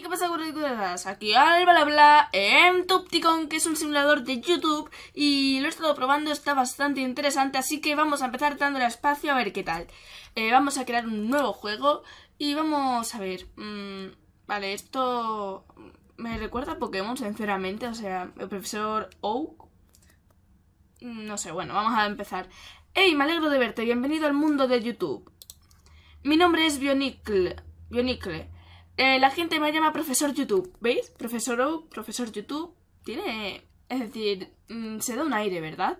¿qué pasa, curriculeras? Aquí Alba la bla en Tupticon, que es un simulador de YouTube y lo he estado probando, está bastante interesante, así que vamos a empezar dándole espacio a ver qué tal. Eh, vamos a crear un nuevo juego y vamos a ver... Mm, vale, esto me recuerda a Pokémon, sinceramente, o sea, el profesor Oak... Mm, no sé, bueno, vamos a empezar. Hey, me alegro de verte, bienvenido al mundo de YouTube. Mi nombre es Bionicle. Bionicle. Eh, la gente me llama profesor YouTube, ¿veis? Profesor O, profesor YouTube. Tiene... Es decir, mm, se da un aire, ¿verdad?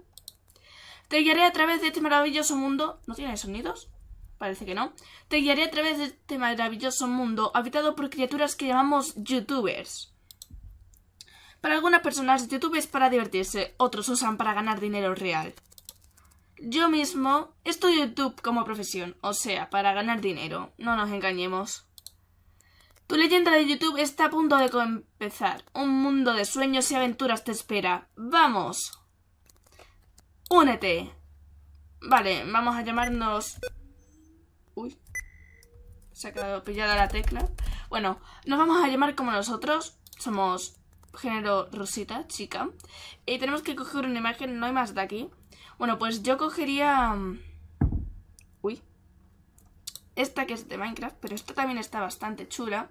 Te guiaré a través de este maravilloso mundo... ¿No tiene sonidos? Parece que no. Te guiaré a través de este maravilloso mundo habitado por criaturas que llamamos youtubers. Para algunas personas, YouTube es para divertirse, otros usan para ganar dinero real. Yo mismo estudio YouTube como profesión, o sea, para ganar dinero, no nos engañemos. Tu leyenda de YouTube está a punto de comenzar. Un mundo de sueños y aventuras te espera. ¡Vamos! ¡Únete! Vale, vamos a llamarnos... Uy. Se ha quedado pillada la tecla. Bueno, nos vamos a llamar como nosotros. Somos género rosita, chica. Y tenemos que coger una imagen, no hay más de aquí. Bueno, pues yo cogería... Mm, uy. Esta que es de Minecraft, pero esta también está bastante chula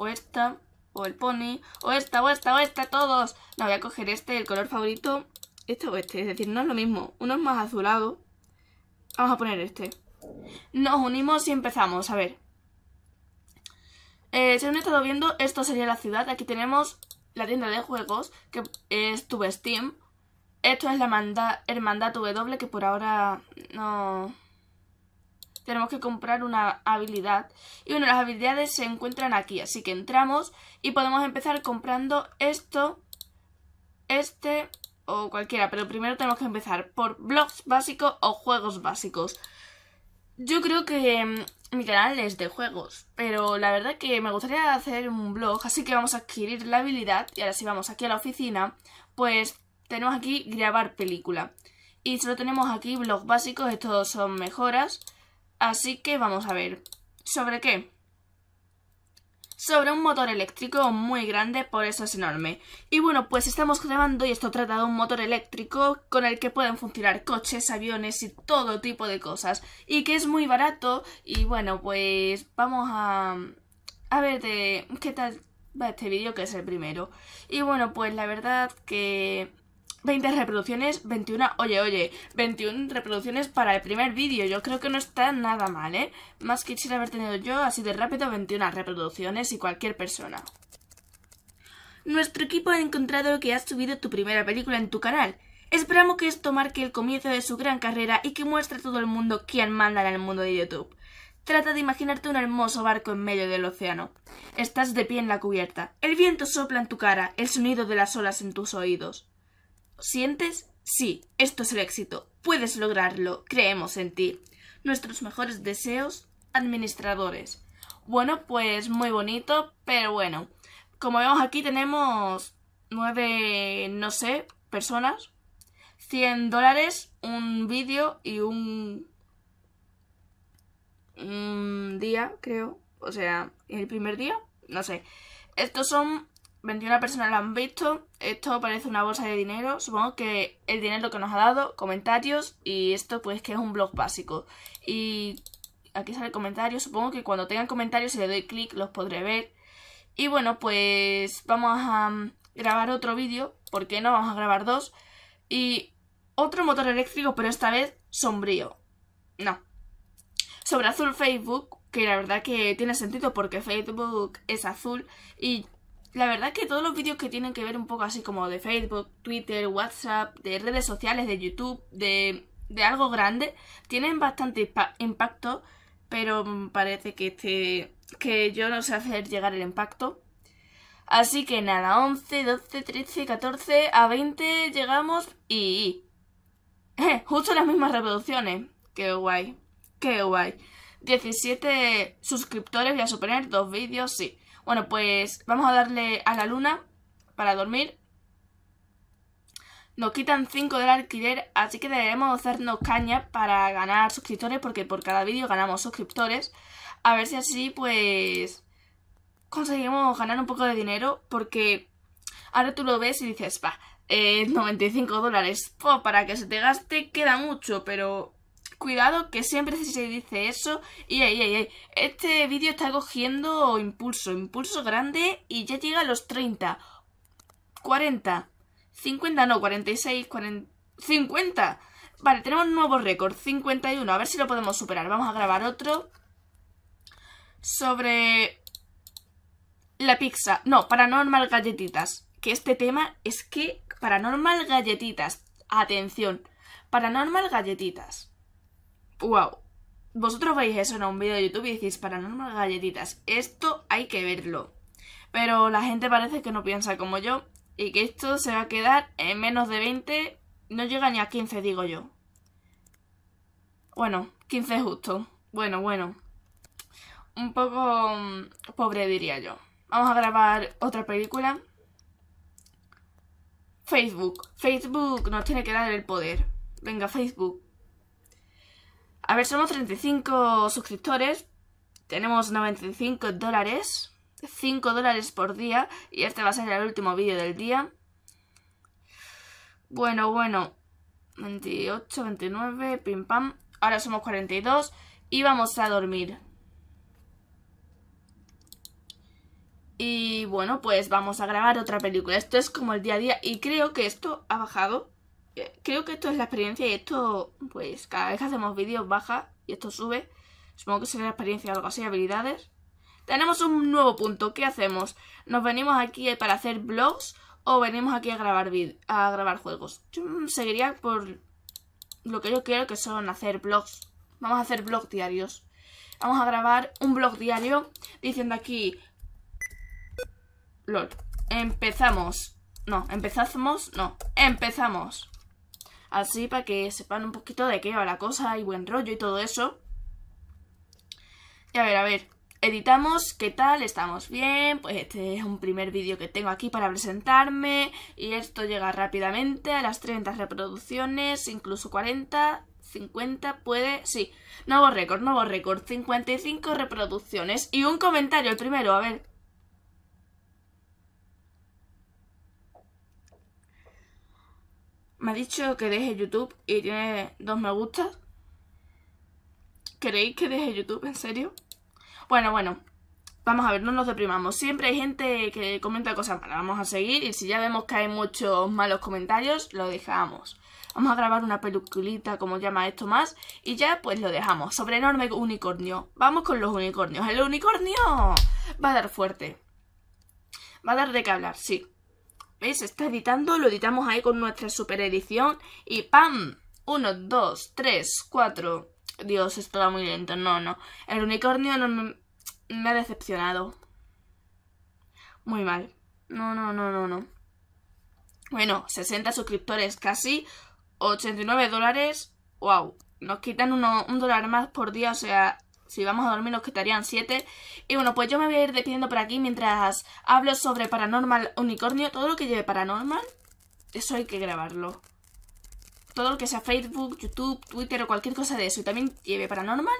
o esta, o el pony, o esta, o esta, o esta, todos. No, voy a coger este, el color favorito, este o este. Es decir, no es lo mismo. Uno es más azulado. Vamos a poner este. Nos unimos y empezamos, a ver. Eh, según he estado viendo, esto sería la ciudad. Aquí tenemos la tienda de juegos, que es tu Steam. Esto es la hermandad W, que por ahora no tenemos que comprar una habilidad. Y bueno, las habilidades se encuentran aquí, así que entramos y podemos empezar comprando esto, este o cualquiera. Pero primero tenemos que empezar por blogs básicos o juegos básicos. Yo creo que mm, mi canal es de juegos, pero la verdad que me gustaría hacer un blog, así que vamos a adquirir la habilidad y ahora si vamos aquí a la oficina, pues tenemos aquí grabar película. Y solo tenemos aquí blogs básicos, estos son mejoras. Así que vamos a ver. ¿Sobre qué? Sobre un motor eléctrico muy grande, por eso es enorme. Y bueno, pues estamos grabando y esto trata de un motor eléctrico con el que pueden funcionar coches, aviones y todo tipo de cosas. Y que es muy barato. Y bueno, pues vamos a... A ver de qué tal va este vídeo que es el primero. Y bueno, pues la verdad que 20 reproducciones, 21, oye, oye, 21 reproducciones para el primer vídeo, yo creo que no está nada mal, ¿eh? Más que quisiera haber tenido yo así de rápido 21 reproducciones y cualquier persona. Nuestro equipo ha encontrado que has subido tu primera película en tu canal. Esperamos que esto marque el comienzo de su gran carrera y que muestre a todo el mundo quién manda en el mundo de YouTube. Trata de imaginarte un hermoso barco en medio del océano. Estás de pie en la cubierta. El viento sopla en tu cara, el sonido de las olas en tus oídos. ¿Sientes? Sí, esto es el éxito. Puedes lograrlo. Creemos en ti. Nuestros mejores deseos, administradores. Bueno, pues muy bonito, pero bueno. Como vemos aquí tenemos nueve, no sé, personas. 100 dólares, un vídeo y un... un día, creo. O sea, el primer día, no sé. Estos son 21 personas lo han visto. Esto parece una bolsa de dinero. Supongo que el dinero que nos ha dado, comentarios y esto pues que es un blog básico. Y aquí sale comentarios. Supongo que cuando tengan comentarios si le doy clic los podré ver. Y bueno pues vamos a mm, grabar otro vídeo. ¿Por qué no? Vamos a grabar dos. Y otro motor eléctrico pero esta vez sombrío. No. Sobre azul Facebook, que la verdad que tiene sentido porque Facebook es azul y la verdad que todos los vídeos que tienen que ver un poco así como de Facebook, Twitter, WhatsApp, de redes sociales, de YouTube, de, algo grande, tienen bastante impacto, pero mm, parece que este que yo no sé hacer llegar el impacto. Así que nada, 11, 12, 13, 14, a 20 llegamos y... Justo las mismas reproducciones. Qué guay, qué guay. 17 suscriptores, voy a suponer, dos vídeos, sí. Bueno, pues vamos a darle a la luna para dormir. Nos quitan 5 del alquiler, así que debemos hacernos caña para ganar suscriptores, porque por cada vídeo ganamos suscriptores. A ver si así, pues, conseguimos ganar un poco de dinero, porque ahora tú lo ves y dices, va, eh, 95 dólares, para que se te gaste queda mucho, pero cuidado que siempre se dice eso. Y Este vídeo está cogiendo impulso, impulso grande y ya llega a los 30, 40, 50, no, 46, 40, 50. Vale, tenemos un nuevo récord, 51. A ver si lo podemos superar. Vamos a grabar otro sobre la pizza. No, paranormal galletitas. Que este tema es que paranormal galletitas. Atención, paranormal galletitas wow. Vosotros veis eso en un vídeo de YouTube y decís, paranormal galletitas, esto hay que verlo. Pero la gente parece que no piensa como yo y que esto se va a quedar en menos de 20, no llega ni a 15, digo yo. Bueno, 15 es justo. Bueno, bueno. Un poco mm, pobre diría yo. Vamos a grabar otra película. Facebook. Facebook nos tiene que dar el poder. Venga, Facebook. A ver, somos 35 suscriptores, tenemos 95 dólares, 5 dólares por día, y este va a ser el último vídeo del día. Bueno, bueno, 28, 29, pim pam, ahora somos 42 y vamos a dormir. Y bueno, pues vamos a grabar otra película. Esto es como el día a día y creo que esto ha bajado eh, creo que esto es la experiencia y esto, pues cada vez que hacemos vídeos baja y esto sube. Supongo que será la experiencia o algo así, habilidades. Tenemos un nuevo punto, ¿qué hacemos? ¿Nos venimos aquí para hacer vlogs o venimos aquí a grabar, a grabar juegos? Yo seguiría por lo que yo quiero que son hacer vlogs. Vamos a hacer vlog diarios. Vamos a grabar un vlog diario diciendo aquí... Lord, Empezamos. No, empezamos. No, empezamos así para que sepan un poquito de qué va la cosa y buen rollo y todo eso. Y a ver, a ver, editamos, ¿qué tal? ¿Estamos bien? Pues este es un primer vídeo que tengo aquí para presentarme y esto llega rápidamente a las 30 reproducciones, incluso 40, 50 puede... Sí, nuevo récord, nuevo récord, 55 reproducciones y un comentario, el primero, a ver... Me ha dicho que deje YouTube y tiene dos me gustas. ¿Queréis que deje YouTube? ¿En serio? Bueno, bueno. Vamos a ver, no nos deprimamos. Siempre hay gente que comenta cosas malas. Vamos a seguir y si ya vemos que hay muchos malos comentarios, lo dejamos. Vamos a grabar una peluculita, como llama esto más, y ya pues lo dejamos. Sobre enorme unicornio. Vamos con los unicornios. ¡El unicornio! Va a dar fuerte. Va a dar de qué hablar, sí. ¿Veis? Está editando, lo editamos ahí con nuestra super edición y ¡pam! Uno, dos, tres, cuatro... Dios, esto va muy lento. No, no. El unicornio no, me ha decepcionado. Muy mal. No, no, no, no, no. Bueno, 60 suscriptores casi. 89 dólares. ¡Wow! Nos quitan un dólar más por día, o sea, si vamos a dormir nos quedarían 7. Y bueno, pues yo me voy a ir despidiendo por aquí mientras hablo sobre Paranormal Unicornio. Todo lo que lleve Paranormal, eso hay que grabarlo. Todo lo que sea Facebook, YouTube, Twitter o cualquier cosa de eso y también lleve Paranormal,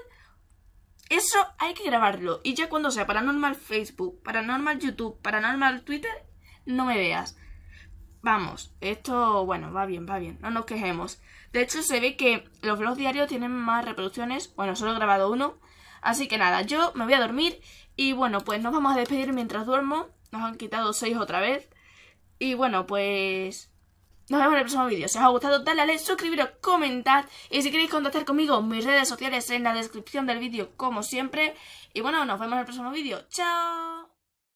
eso hay que grabarlo. Y ya cuando sea Paranormal Facebook, Paranormal YouTube, Paranormal Twitter, no me veas. Vamos, esto, bueno, va bien, va bien, no nos quejemos. De hecho, se ve que los vlogs diarios tienen más reproducciones. Bueno, solo he grabado uno. Así que nada, yo me voy a dormir y bueno, pues nos vamos a despedir mientras duermo. Nos han quitado seis otra vez. Y bueno, pues... Nos vemos en el próximo vídeo. Si os ha gustado, dale a like, suscribiros, comentad. Y si queréis contactar conmigo, mis redes sociales en la descripción del vídeo, como siempre. Y bueno, nos vemos en el próximo vídeo. ¡Chao!